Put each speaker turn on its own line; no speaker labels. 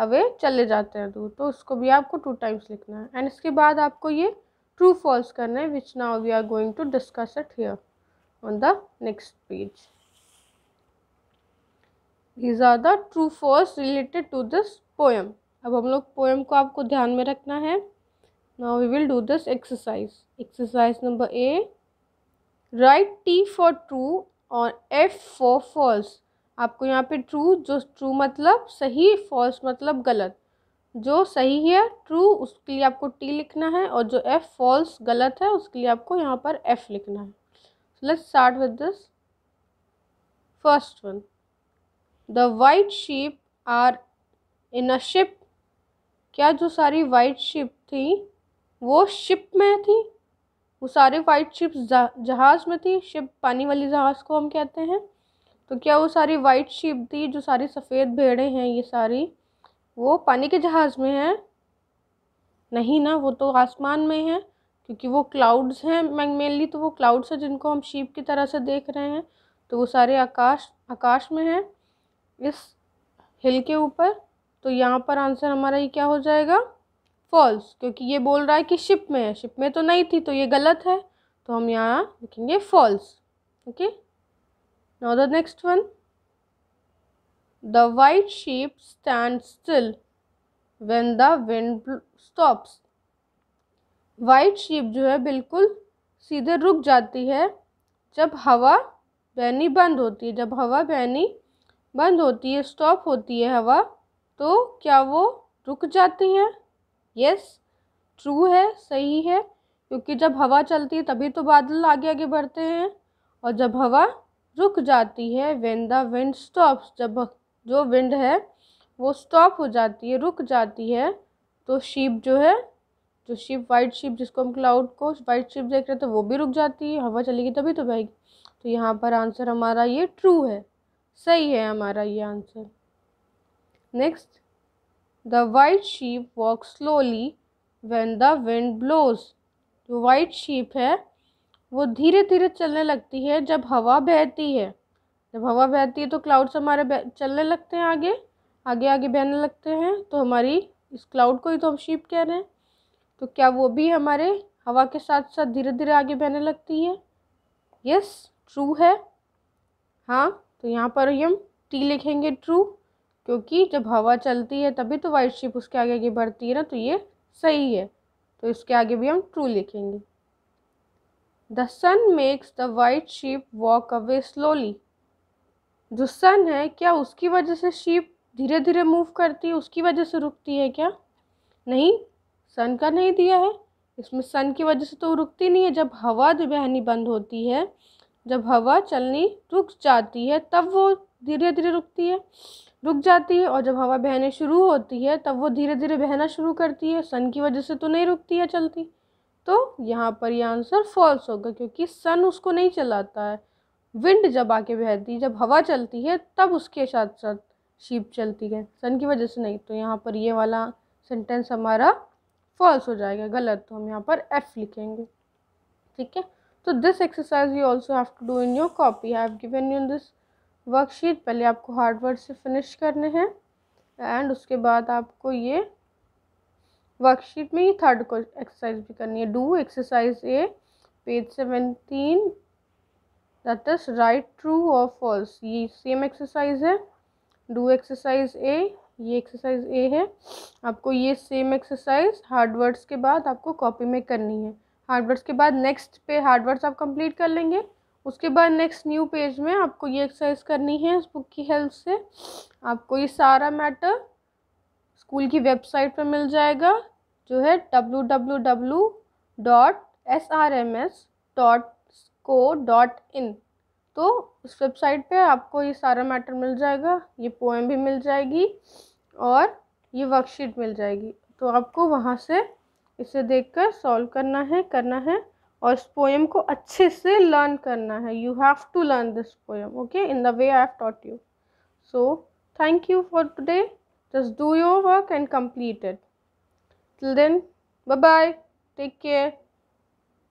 Away चले जाते हैं दूर तो उसको भी आपको टू टाइम्स लिखना है एंड इसके बाद आपको ये ट्रू फॉल्स करना है which now we are going to discuss it here on the next page these are the true false related to this poem अब हम लोग पोएम को आपको ध्यान में रखना है now we will do this exercise exercise number A right T for true और एफ फॉर फॉल्स आपको यहाँ पे ट्रू जो ट्रू मतलब सही फॉल्स मतलब गलत जो सही है ट्रू उसके लिए आपको टी लिखना है और जो एफ फॉल्स गलत है उसके लिए आपको यहाँ पर एफ लिखना है let's start with this first one the white ship are in a ship क्या जो सारी वाइट शिप थी वो शिप में थी वो सारे वाइट शिप जहाज़ में थी शिप पानी वाली जहाज़ को हम कहते हैं तो क्या वो सारी वाइट शीप थी जो सारी सफ़ेद भेड़े हैं ये सारी वो पानी के जहाज़ में हैं नहीं ना वो तो आसमान में हैं क्योंकि वो क्लाउड्स हैं मेनली तो वो क्लाउड्स हैं जिनको हम शिप की तरह से देख रहे हैं तो वो सारे आकाश आकाश में हैं इस हिल के ऊपर तो यहाँ पर आंसर हमारा ये क्या हो जाएगा फॉल्स क्योंकि ये बोल रहा है कि शिप में है शिप में तो नहीं थी तो ये गलत है तो हम यहाँ लिखेंगे false okay now the next one the white sheep stands still when the wind stops white sheep जो है बिल्कुल सीधे रुक जाती है जब हवा बहनी बंद होती है जब हवा बहनी बंद होती है स्टॉप होती है हवा तो क्या वो रुक जाती है यस ट्रू है सही है क्योंकि जब हवा चलती है तभी तो बादल आगे आगे बढ़ते हैं और जब हवा रुक जाती है वेन द विंड स्टॉप जब जो विंड है वो स्टॉप हो जाती है रुक जाती है तो शीप जो है जो शिप वाइट शिप जिसको हम क्लाउड को वाइट शिप देख रहे थे तो वो भी रुक जाती है हवा चलेगी तभी तो बहेगी तो यहाँ पर आंसर हमारा ये ट्रू है सही है हमारा ये answer next the white sheep walk slowly when the wind blows जो वाइट शिप है वो धीरे धीरे चलने लगती है जब हवा बहती है जब हवा बहती है तो क्लाउड्स हमारे चलने लगते हैं आगे आगे आगे बहने लगते हैं तो हमारी इस क्लाउड को ही तो हम शीप कह रहे हैं तो क्या वो भी हमारे हवा के साथ साथ धीरे धीरे आगे बहने लगती है यस ट्रू है हाँ तो यहाँ पर ही हम टी लिखेंगे ट्रू क्योंकि जब हवा चलती है तभी तो वाइट शिप उसके आगे आगे बढ़ती है ना तो ये सही है तो इसके आगे भी हम ट्रू लिखेंगे the sun makes the white sheep walk away slowly जो सन है क्या उसकी वजह से शीप धीरे धीरे मूव करती है उसकी वजह से रुकती है क्या नहीं सन का नहीं दिया है इसमें सन की वजह से तो रुकती नहीं है जब हवा बहनी बंद होती है जब हवा चलनी रुक जाती है तब वो धीरे धीरे रुकती है रुक जाती है और जब हवा बहने शुरू होती है तब वो धीरे धीरे बहना शुरू करती है सन की वजह से तो नहीं रुकती है चलती तो यहाँ पर यह आंसर फॉल्स होगा क्योंकि सन उसको नहीं चलाता है विंड जब आके बहती जब हवा चलती है तब उसके साथ साथ शीप चलती है सन की वजह से नहीं तो यहाँ पर ये वाला सेंटेंस हमारा फॉल्स हो जाएगा गलत तो हम यहाँ पर एफ लिखेंगे ठीक है तो this exercise you also have to do in your copy have given you this worksheet पहले आपको हार्डवर्ड से फिनिश करने हैं एंड उसके बाद आपको ये वर्कशीट में ही थर्ड को एक्सरसाइज भी करनी है do exercise A page seventeen that is right true और फॉल्स ये सेम एक्सरसाइज है डू एक्सरसाइज ए ये एक्सरसाइज ए है आपको ये सेम एक्सरसाइज हार्ड वर्ड्स के बाद आपको कॉपी में करनी है हार्ड वर्ड्स के बाद नेक्स्ट पे हार्ड वर्ड्स आप कंप्लीट कर लेंगे उसके बाद नेक्स्ट न्यू पेज में आपको ये एक्सरसाइज करनी है इस बुक की हेल्प से आपको ये सारा मैटर स्कूल की वेबसाइट पर मिल जाएगा जो है W W W dot S R M S dot co dot in तो उस वेबसाइट पे आपको ये सारा मैटर मिल जाएगा ये पोएम भी मिल जाएगी और ये वर्कशीट मिल जाएगी तो आपको वहाँ से इसे देखकर सॉल्व करना है करना है और इस पोएम को अच्छे से लर्न करना है you have to learn this poem okay in the way I have taught you so thank you for today Just do your work and complete it. Till then, bye bye. Take care.